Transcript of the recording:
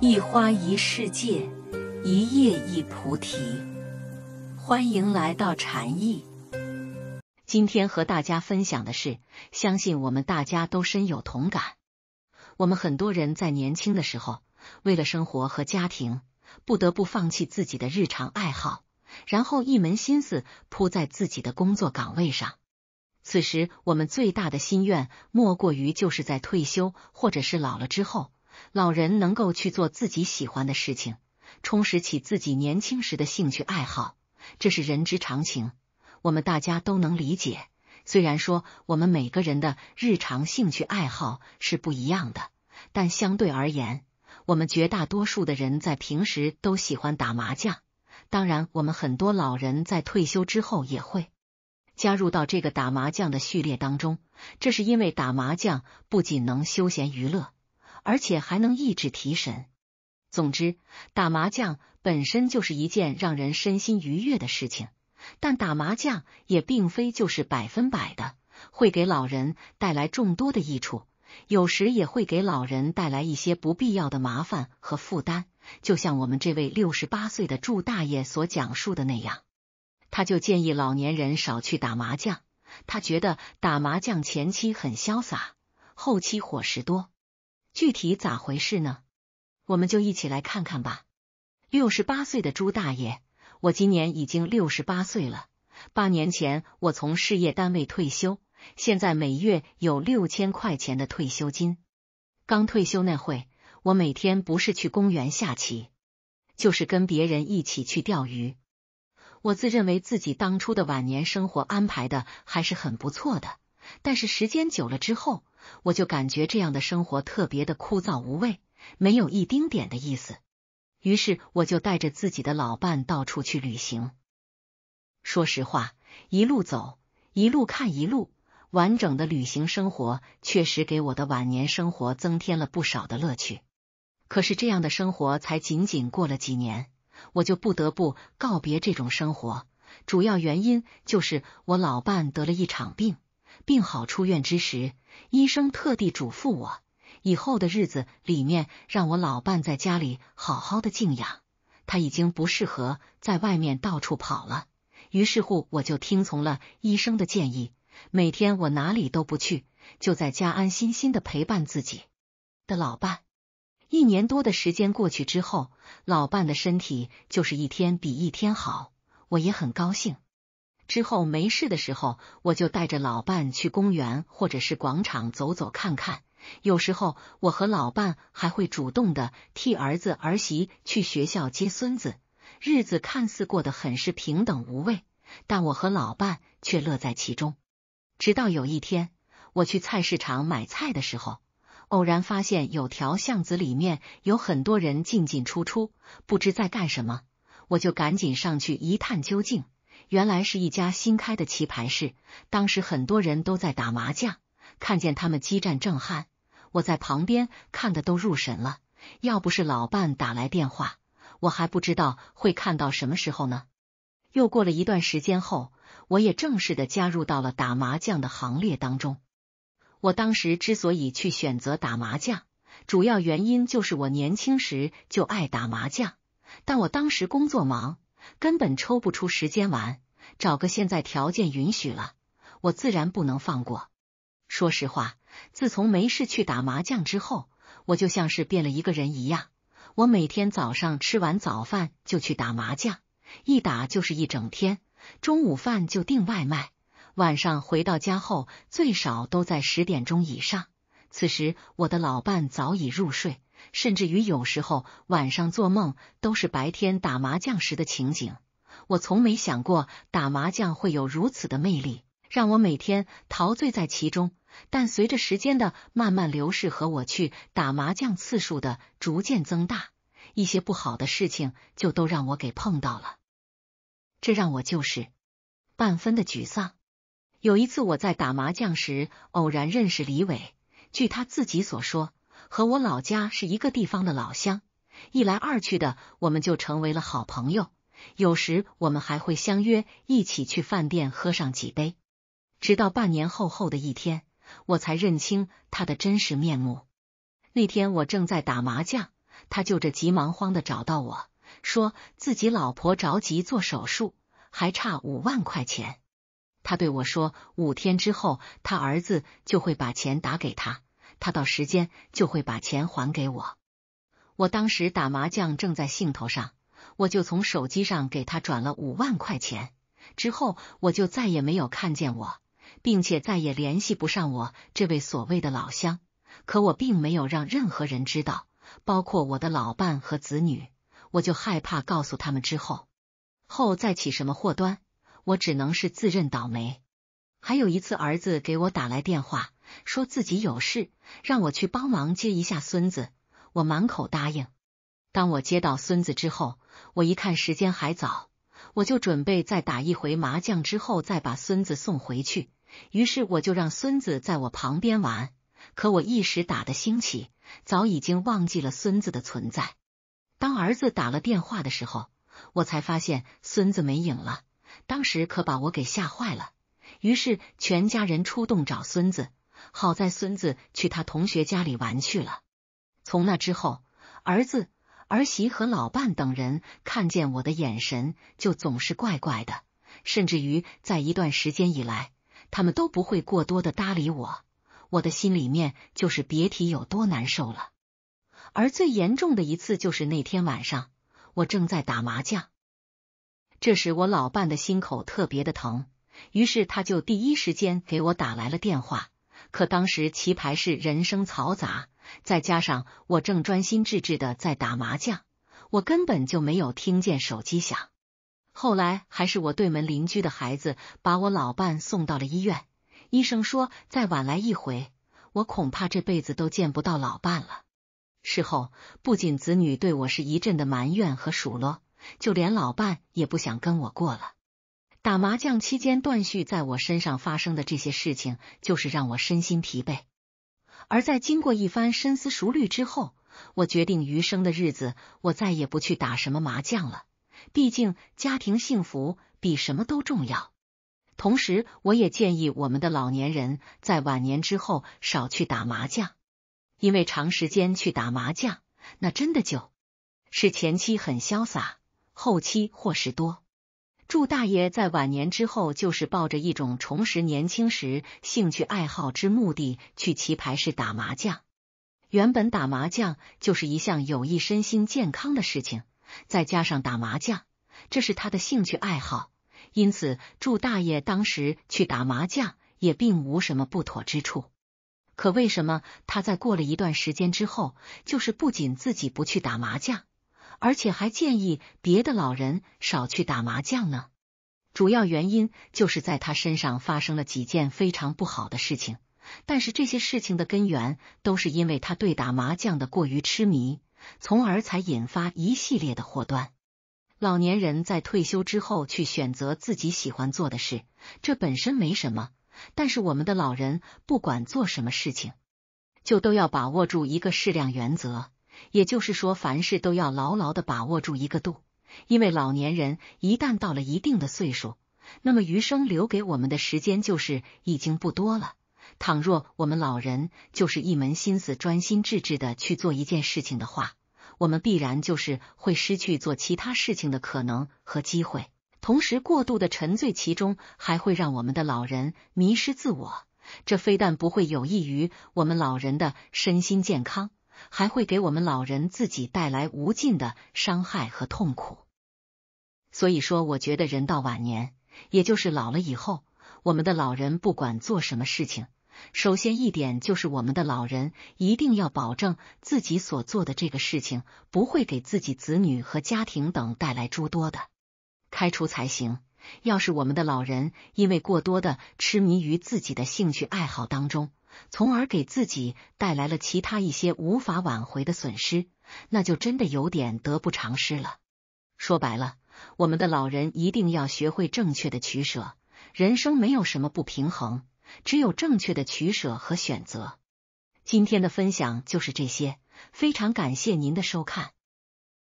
一花一世界，一叶一菩提。欢迎来到禅意。今天和大家分享的是，相信我们大家都深有同感。我们很多人在年轻的时候，为了生活和家庭，不得不放弃自己的日常爱好，然后一门心思扑在自己的工作岗位上。此时，我们最大的心愿莫过于就是在退休或者是老了之后。老人能够去做自己喜欢的事情，充实起自己年轻时的兴趣爱好，这是人之常情，我们大家都能理解。虽然说我们每个人的日常兴趣爱好是不一样的，但相对而言，我们绝大多数的人在平时都喜欢打麻将。当然，我们很多老人在退休之后也会加入到这个打麻将的序列当中，这是因为打麻将不仅能休闲娱乐。而且还能抑制提神。总之，打麻将本身就是一件让人身心愉悦的事情，但打麻将也并非就是百分百的会给老人带来众多的益处，有时也会给老人带来一些不必要的麻烦和负担。就像我们这位六十八岁的祝大爷所讲述的那样，他就建议老年人少去打麻将。他觉得打麻将前期很潇洒，后期伙食多。具体咋回事呢？我们就一起来看看吧。六十八岁的朱大爷，我今年已经六十八岁了。八年前我从事业单位退休，现在每月有六千块钱的退休金。刚退休那会，我每天不是去公园下棋，就是跟别人一起去钓鱼。我自认为自己当初的晚年生活安排的还是很不错的，但是时间久了之后。我就感觉这样的生活特别的枯燥无味，没有一丁点的意思。于是我就带着自己的老伴到处去旅行。说实话，一路走，一路看，一路完整的旅行生活，确实给我的晚年生活增添了不少的乐趣。可是这样的生活才仅仅过了几年，我就不得不告别这种生活。主要原因就是我老伴得了一场病。病好出院之时，医生特地嘱咐我，以后的日子里面让我老伴在家里好好的静养，他已经不适合在外面到处跑了。于是乎，我就听从了医生的建议，每天我哪里都不去，就在家安心心的陪伴自己的老伴。一年多的时间过去之后，老伴的身体就是一天比一天好，我也很高兴。之后没事的时候，我就带着老伴去公园或者是广场走走看看。有时候我和老伴还会主动的替儿子儿媳去学校接孙子。日子看似过得很是平等无味，但我和老伴却乐在其中。直到有一天，我去菜市场买菜的时候，偶然发现有条巷子里面有很多人进进出出，不知在干什么，我就赶紧上去一探究竟。原来是一家新开的棋牌室，当时很多人都在打麻将，看见他们激战正酣，我在旁边看的都入神了。要不是老伴打来电话，我还不知道会看到什么时候呢。又过了一段时间后，我也正式的加入到了打麻将的行列当中。我当时之所以去选择打麻将，主要原因就是我年轻时就爱打麻将，但我当时工作忙。根本抽不出时间玩，找个现在条件允许了，我自然不能放过。说实话，自从没事去打麻将之后，我就像是变了一个人一样。我每天早上吃完早饭就去打麻将，一打就是一整天，中午饭就订外卖，晚上回到家后最少都在十点钟以上，此时我的老伴早已入睡。甚至于有时候晚上做梦都是白天打麻将时的情景。我从没想过打麻将会有如此的魅力，让我每天陶醉在其中。但随着时间的慢慢流逝和我去打麻将次数的逐渐增大，一些不好的事情就都让我给碰到了，这让我就是半分的沮丧。有一次我在打麻将时偶然认识李伟，据他自己所说。和我老家是一个地方的老乡，一来二去的，我们就成为了好朋友。有时我们还会相约一起去饭店喝上几杯。直到半年后后的一天，我才认清他的真实面目。那天我正在打麻将，他就着急忙慌的找到我说，自己老婆着急做手术，还差五万块钱。他对我说，五天之后他儿子就会把钱打给他。他到时间就会把钱还给我。我当时打麻将正在兴头上，我就从手机上给他转了五万块钱。之后我就再也没有看见我，并且再也联系不上我这位所谓的老乡。可我并没有让任何人知道，包括我的老伴和子女。我就害怕告诉他们之后，后再起什么祸端，我只能是自认倒霉。还有一次，儿子给我打来电话。说自己有事，让我去帮忙接一下孙子。我满口答应。当我接到孙子之后，我一看时间还早，我就准备再打一回麻将，之后再把孙子送回去。于是我就让孙子在我旁边玩。可我一时打的兴起，早已经忘记了孙子的存在。当儿子打了电话的时候，我才发现孙子没影了。当时可把我给吓坏了。于是全家人出动找孙子。好在孙子去他同学家里玩去了。从那之后，儿子、儿媳和老伴等人看见我的眼神就总是怪怪的，甚至于在一段时间以来，他们都不会过多的搭理我。我的心里面就是别提有多难受了。而最严重的一次就是那天晚上，我正在打麻将，这时我老伴的心口特别的疼，于是他就第一时间给我打来了电话。可当时棋牌室人声嘈杂，再加上我正专心致志的在打麻将，我根本就没有听见手机响。后来还是我对门邻居的孩子把我老伴送到了医院，医生说再晚来一回，我恐怕这辈子都见不到老伴了。事后不仅子女对我是一阵的埋怨和数落，就连老伴也不想跟我过了。打麻将期间，断续在我身上发生的这些事情，就是让我身心疲惫。而在经过一番深思熟虑之后，我决定余生的日子，我再也不去打什么麻将了。毕竟家庭幸福比什么都重要。同时，我也建议我们的老年人在晚年之后少去打麻将，因为长时间去打麻将，那真的就是前期很潇洒，后期祸事多。祝大爷在晚年之后，就是抱着一种重拾年轻时兴趣爱好之目的去棋牌室打麻将。原本打麻将就是一项有益身心健康的事情，再加上打麻将这是他的兴趣爱好，因此祝大爷当时去打麻将也并无什么不妥之处。可为什么他在过了一段时间之后，就是不仅自己不去打麻将？而且还建议别的老人少去打麻将呢。主要原因就是在他身上发生了几件非常不好的事情，但是这些事情的根源都是因为他对打麻将的过于痴迷，从而才引发一系列的祸端。老年人在退休之后去选择自己喜欢做的事，这本身没什么。但是我们的老人不管做什么事情，就都要把握住一个适量原则。也就是说，凡事都要牢牢的把握住一个度，因为老年人一旦到了一定的岁数，那么余生留给我们的时间就是已经不多了。倘若我们老人就是一门心思、专心致志的去做一件事情的话，我们必然就是会失去做其他事情的可能和机会。同时，过度的沉醉其中，还会让我们的老人迷失自我，这非但不会有益于我们老人的身心健康。还会给我们老人自己带来无尽的伤害和痛苦。所以说，我觉得人到晚年，也就是老了以后，我们的老人不管做什么事情，首先一点就是我们的老人一定要保证自己所做的这个事情不会给自己子女和家庭等带来诸多的开除才行。要是我们的老人因为过多的痴迷于自己的兴趣爱好当中。从而给自己带来了其他一些无法挽回的损失，那就真的有点得不偿失了。说白了，我们的老人一定要学会正确的取舍，人生没有什么不平衡，只有正确的取舍和选择。今天的分享就是这些，非常感谢您的收看。